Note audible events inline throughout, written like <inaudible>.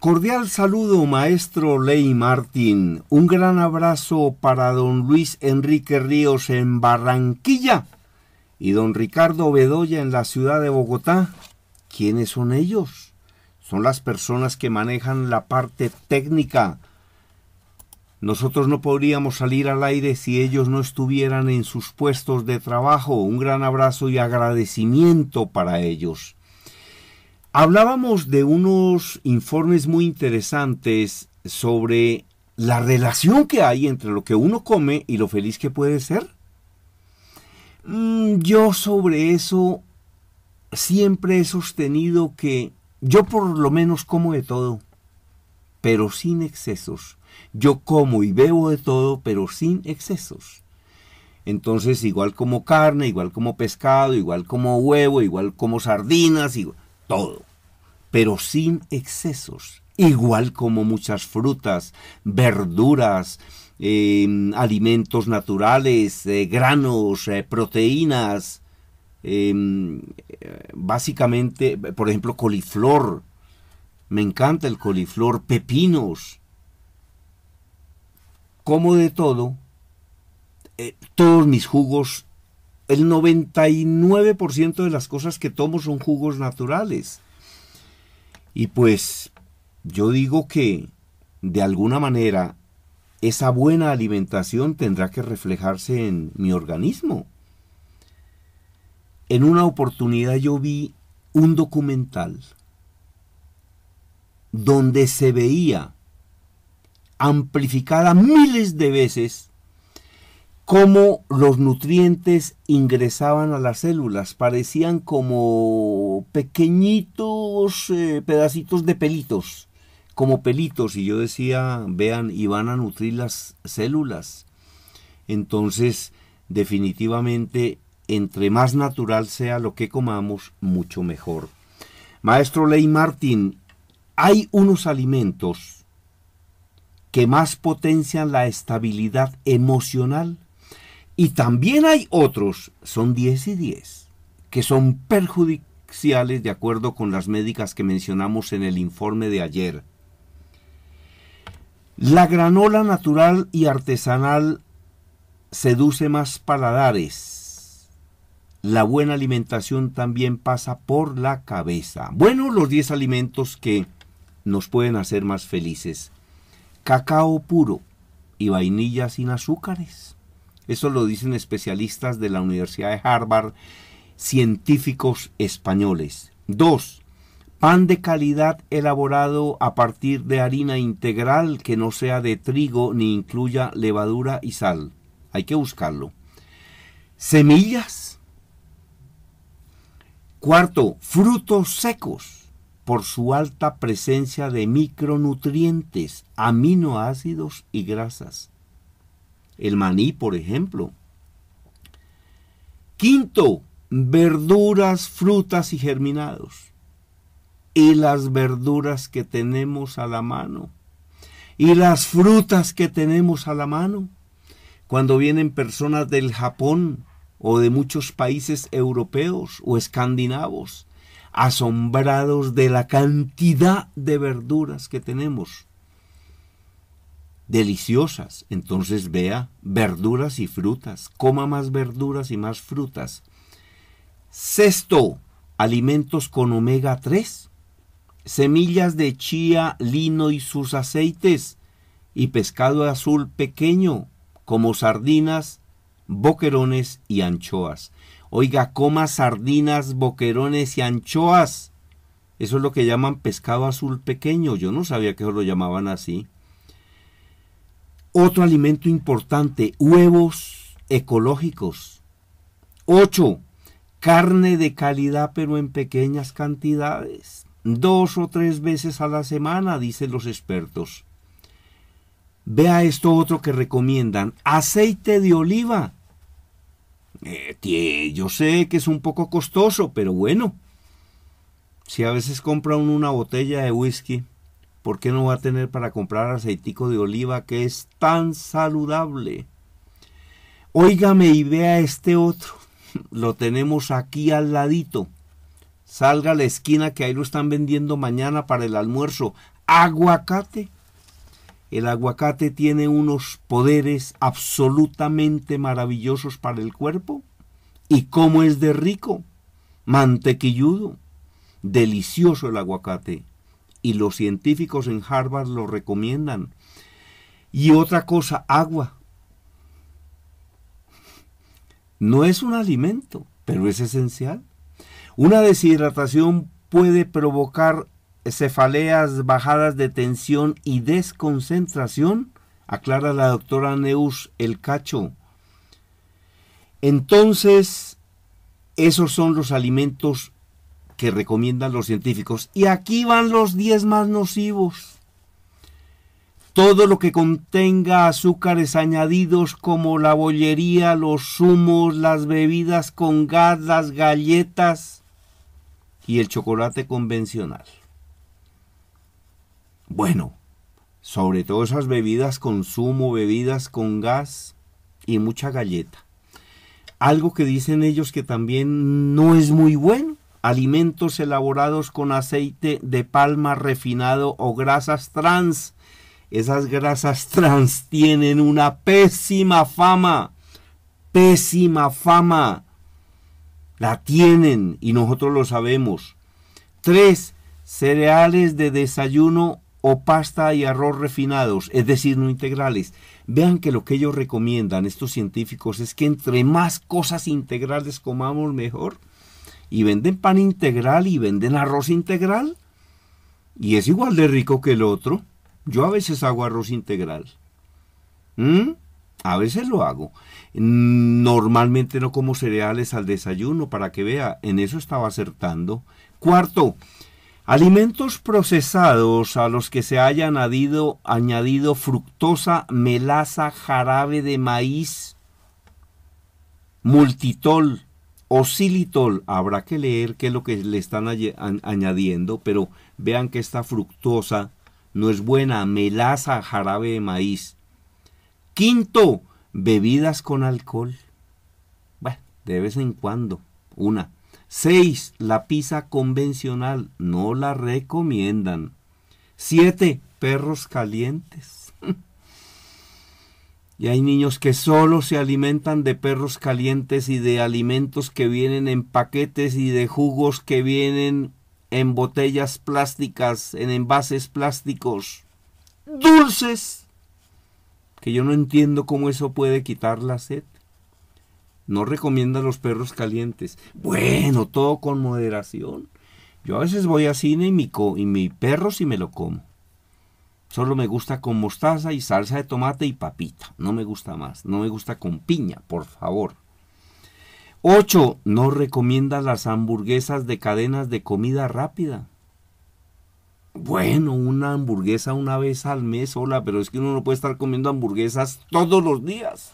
Cordial saludo, maestro Ley Martín. Un gran abrazo para don Luis Enrique Ríos en Barranquilla y don Ricardo Bedoya en la ciudad de Bogotá. ¿Quiénes son ellos? Son las personas que manejan la parte técnica. Nosotros no podríamos salir al aire si ellos no estuvieran en sus puestos de trabajo. Un gran abrazo y agradecimiento para ellos. Hablábamos de unos informes muy interesantes sobre la relación que hay entre lo que uno come y lo feliz que puede ser. Mm, yo sobre eso siempre he sostenido que yo por lo menos como de todo, pero sin excesos. Yo como y bebo de todo, pero sin excesos. Entonces, igual como carne, igual como pescado, igual como huevo, igual como sardinas, igual, todo, pero sin excesos, igual como muchas frutas, verduras, em, alimentos naturales, eh, granos, eh, proteínas, em, eh, básicamente, por ejemplo, coliflor. Me encanta el coliflor, pepinos. Como de todo, todos mis jugos el 99% de las cosas que tomo son jugos naturales. Y pues yo digo que de alguna manera esa buena alimentación tendrá que reflejarse en mi organismo. En una oportunidad yo vi un documental donde se veía amplificada miles de veces cómo los nutrientes ingresaban a las células. Parecían como pequeñitos eh, pedacitos de pelitos, como pelitos. Y yo decía, vean, y van a nutrir las células. Entonces, definitivamente, entre más natural sea lo que comamos, mucho mejor. Maestro Ley Martín, hay unos alimentos que más potencian la estabilidad emocional y también hay otros, son 10 y 10, que son perjudiciales de acuerdo con las médicas que mencionamos en el informe de ayer. La granola natural y artesanal seduce más paladares. La buena alimentación también pasa por la cabeza. Bueno, los 10 alimentos que nos pueden hacer más felices. Cacao puro y vainilla sin azúcares. Eso lo dicen especialistas de la Universidad de Harvard, científicos españoles. Dos, pan de calidad elaborado a partir de harina integral que no sea de trigo ni incluya levadura y sal. Hay que buscarlo. Semillas. Cuarto, frutos secos por su alta presencia de micronutrientes, aminoácidos y grasas el maní, por ejemplo. Quinto, verduras, frutas y germinados. Y las verduras que tenemos a la mano. Y las frutas que tenemos a la mano. Cuando vienen personas del Japón o de muchos países europeos o escandinavos, asombrados de la cantidad de verduras que tenemos deliciosas. Entonces vea verduras y frutas, coma más verduras y más frutas. Sexto, alimentos con omega 3, semillas de chía, lino y sus aceites, y pescado azul pequeño, como sardinas, boquerones y anchoas. Oiga, coma sardinas, boquerones y anchoas. Eso es lo que llaman pescado azul pequeño. Yo no sabía que lo llamaban así. Otro alimento importante, huevos ecológicos. Ocho, Carne de calidad pero en pequeñas cantidades. Dos o tres veces a la semana, dicen los expertos. Vea esto otro que recomiendan. Aceite de oliva. Eh, yo sé que es un poco costoso, pero bueno. Si a veces compra una botella de whisky ¿Por qué no va a tener para comprar aceitico de oliva que es tan saludable? Óigame y vea este otro. Lo tenemos aquí al ladito. Salga a la esquina que ahí lo están vendiendo mañana para el almuerzo. Aguacate. El aguacate tiene unos poderes absolutamente maravillosos para el cuerpo. ¿Y cómo es de rico? Mantequilludo. Delicioso el aguacate y los científicos en Harvard lo recomiendan. Y otra cosa, agua. No es un alimento, pero es esencial. Una deshidratación puede provocar cefaleas, bajadas de tensión y desconcentración, aclara la doctora Neus El Cacho. Entonces, esos son los alimentos que recomiendan los científicos. Y aquí van los 10 más nocivos. Todo lo que contenga azúcares añadidos como la bollería, los zumos, las bebidas con gas, las galletas y el chocolate convencional. Bueno, sobre todo esas bebidas con zumo, bebidas con gas y mucha galleta. Algo que dicen ellos que también no es muy bueno alimentos elaborados con aceite de palma refinado o grasas trans. Esas grasas trans tienen una pésima fama, pésima fama. La tienen y nosotros lo sabemos. Tres, Cereales de desayuno o pasta y arroz refinados, es decir, no integrales. Vean que lo que ellos recomiendan, estos científicos, es que entre más cosas integrales comamos mejor y venden pan integral y venden arroz integral. Y es igual de rico que el otro. Yo a veces hago arroz integral. ¿Mm? A veces lo hago. Normalmente no como cereales al desayuno, para que vea, en eso estaba acertando. Cuarto, alimentos procesados a los que se haya añadido, añadido fructosa, melaza, jarabe de maíz, multitol, o habrá que leer qué es lo que le están añadiendo, pero vean que esta fructosa no es buena, melaza, jarabe de maíz. Quinto, bebidas con alcohol. Bueno, de vez en cuando, una. Seis, la pizza convencional, no la recomiendan. Siete, perros calientes. <laughs> Y hay niños que solo se alimentan de perros calientes y de alimentos que vienen en paquetes y de jugos que vienen en botellas plásticas, en envases plásticos, dulces, que yo no entiendo cómo eso puede quitar la sed. No recomienda los perros calientes. Bueno, todo con moderación. Yo a veces voy a cine y mi, y mi perro si me lo como. Solo me gusta con mostaza y salsa de tomate y papita. No me gusta más. No me gusta con piña, por favor. 8. No recomiendas las hamburguesas de cadenas de comida rápida. Bueno, una hamburguesa una vez al mes, hola, pero es que uno no puede estar comiendo hamburguesas todos los días.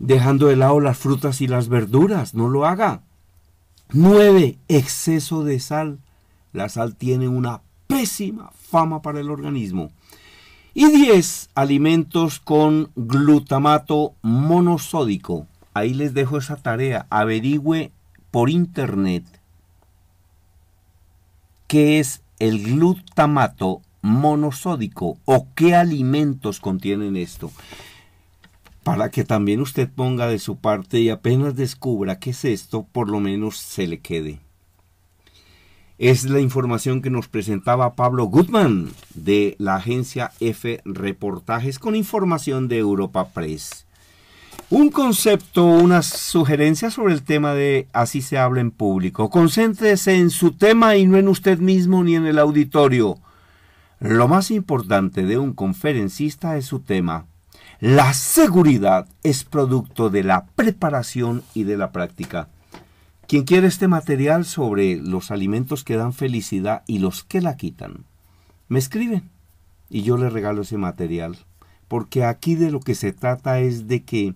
Dejando de lado las frutas y las verduras, no lo haga. 9. Exceso de sal. La sal tiene una pésima fama para el organismo. Y 10 alimentos con glutamato monosódico. Ahí les dejo esa tarea. Averigüe por internet qué es el glutamato monosódico o qué alimentos contienen esto. Para que también usted ponga de su parte y apenas descubra qué es esto, por lo menos se le quede. Es la información que nos presentaba Pablo Goodman de la agencia F Reportajes con información de Europa Press. Un concepto, una sugerencia sobre el tema de así se habla en público. Concéntrese en su tema y no en usted mismo ni en el auditorio. Lo más importante de un conferencista es su tema. La seguridad es producto de la preparación y de la práctica. Quien quiere este material sobre los alimentos que dan felicidad y los que la quitan, me escribe y yo le regalo ese material. Porque aquí de lo que se trata es de que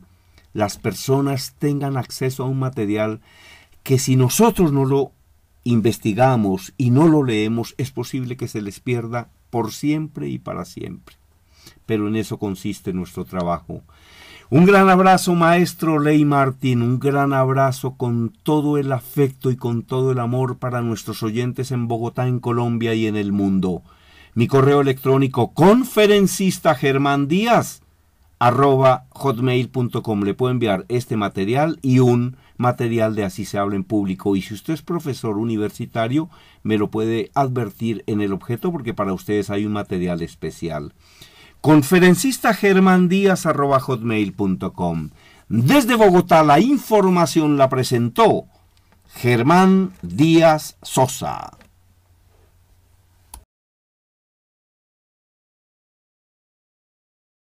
las personas tengan acceso a un material que si nosotros no lo investigamos y no lo leemos, es posible que se les pierda por siempre y para siempre. Pero en eso consiste nuestro trabajo, un gran abrazo, maestro Ley Martín, un gran abrazo con todo el afecto y con todo el amor para nuestros oyentes en Bogotá, en Colombia y en el mundo. Mi correo electrónico conferencista Germán Díaz arroba hotmail.com le puedo enviar este material y un material de así se habla en público y si usted es profesor universitario me lo puede advertir en el objeto porque para ustedes hay un material especial. Conferencista hotmail.com Desde Bogotá la información la presentó Germán Díaz Sosa.